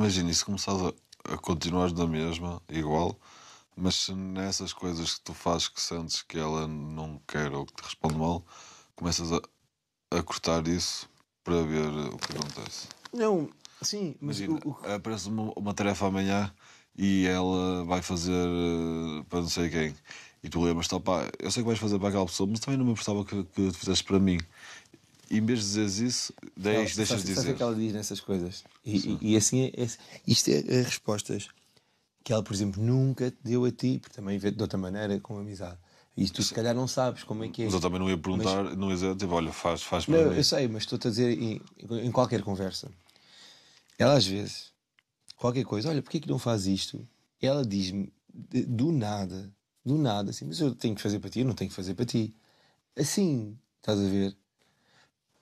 imagina, e se começares a, a continuar da mesma, igual, mas se nessas coisas que tu fazes que sentes que ela não quer ou que te responde mal, começas a, a cortar isso para ver o que acontece. Não, sim, mas imagina, o, o... aparece uma, uma tarefa amanhã e ela vai fazer eh, para não sei quem. E tu lembras, tá, pá, eu sei que vais fazer para aquela pessoa, mas também não me importava que, que tu fizesse para mim em vez de dizeres isso, deixas, de dizer. Sabe o que ela diz nessas coisas? E, e, e assim, é, é, isto é, é respostas que ela, por exemplo, nunca te deu a ti, porque também vê de outra maneira, com amizade. E tu, se calhar, não sabes como é que é. Mas eu também não ia perguntar, mas, não ia dizer, tipo, olha, faz, faz para não, mim. Eu sei, mas estou-te a dizer, em, em, qualquer conversa, ela às vezes, qualquer coisa, olha, porquê que não faz isto? Ela diz-me, do nada, do nada, assim, mas eu tenho que fazer para ti, eu não tenho que fazer para ti. Assim, estás a ver?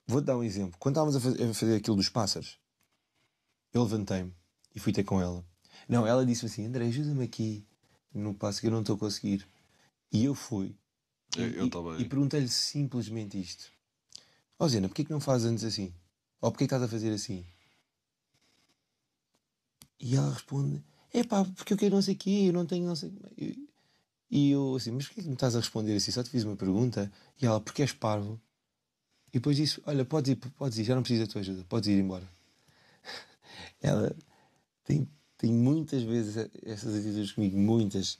Vou-te dar um exemplo. Quando estávamos a fazer, a fazer aquilo dos pássaros, eu levantei-me e fui ter com ela. Não, ela disse-me assim: André, ajuda-me aqui no passo que eu não estou a conseguir. E eu fui. E, eu, e, e perguntei-lhe simplesmente isto: Ó oh, Zena, porquê que não fazes antes assim? Ou porquê que estás a fazer assim? E ela responde: É pá, porque eu quero não sei o quê, eu não tenho não sei. É e eu assim: Mas porquê que me estás a responder assim? Só te fiz uma pergunta. E ela: Porque és parvo. E depois disse: Olha, podes ir, podes ir, já não preciso da tua ajuda, podes ir embora. Ela tem, tem muitas vezes essas atitudes comigo, muitas.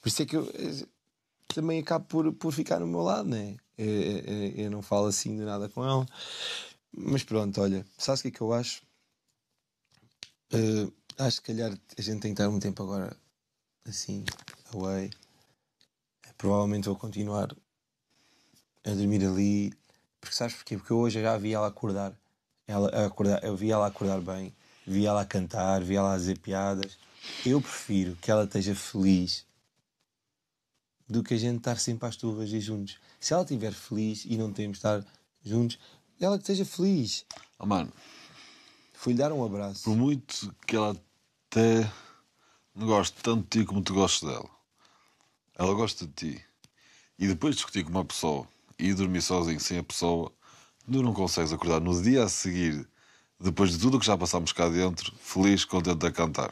Por isso é que eu eh, também acabo por, por ficar no meu lado, né? Eu, é, eu, é, é, eu não falo assim de nada com ela. Mas pronto, olha, sabes o que é que eu acho? Uh, acho que calhar a gente tem que estar um tempo agora assim, away. Provavelmente vou continuar a dormir ali, porque sabes porquê? Porque hoje eu já vi ela acordar. Ela, acordar. Eu vi ela acordar bem, vi ela a cantar, vi ela a dizer piadas. Eu prefiro que ela esteja feliz do que a gente estar sempre às turras e juntos. Se ela estiver feliz e não temos de estar juntos, ela que esteja feliz. Oh, mano. Fui-lhe dar um abraço. Por muito que ela até não goste tanto de ti como tu gostes dela, ela gosta de ti. E depois de discutir com uma pessoa e dormir sozinho sem a pessoa, tu não consegues acordar no dia a seguir, depois de tudo o que já passámos cá dentro, feliz, contente a cantar.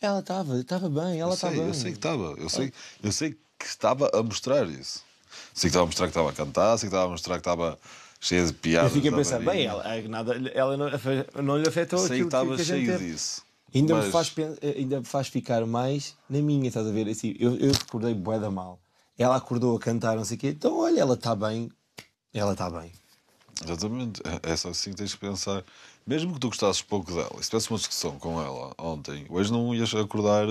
Ela estava, estava bem, ela estava bem. Eu sei que estava, eu sei, eu sei que estava a mostrar isso. Sei que estava a mostrar que estava a cantar, sei que estava a mostrar que estava cheia de piadas. Eu fiquei a pensar, bem, ela, é nada, ela não, não lhe afetou sei aquilo que estava que cheio disso. Ainda, mas... me faz, eh, ainda me faz ficar mais na minha, estás a ver? Assim, eu, eu recordei bué da mal. Ela acordou a cantar, não sei o quê. Então, olha, ela está bem. Ela está bem. Exatamente. É, é só assim que tens que pensar. Mesmo que tu gostasses pouco dela, e se tivesse uma discussão com ela ontem, hoje não ias acordar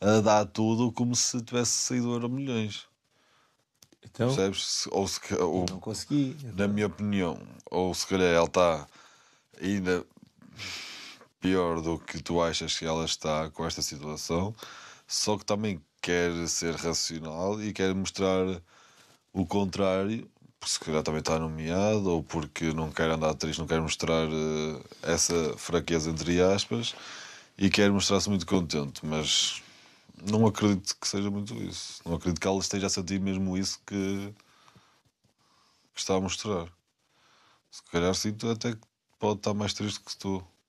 a dar tudo como se tivesse saído a milhões. Então, Percebes? Ou se, ou, não consegui. Então. Na minha opinião, ou se calhar ela está ainda pior do que tu achas que ela está com esta situação, só que também quer ser racional e quer mostrar o contrário, porque se calhar também está nomeado, ou porque não quer andar triste, não quer mostrar uh, essa fraqueza, entre aspas, e quer mostrar-se muito contente, mas não acredito que seja muito isso. Não acredito que ela esteja a sentir mesmo isso que, que está a mostrar. Se calhar sinto até que pode estar mais triste que tu.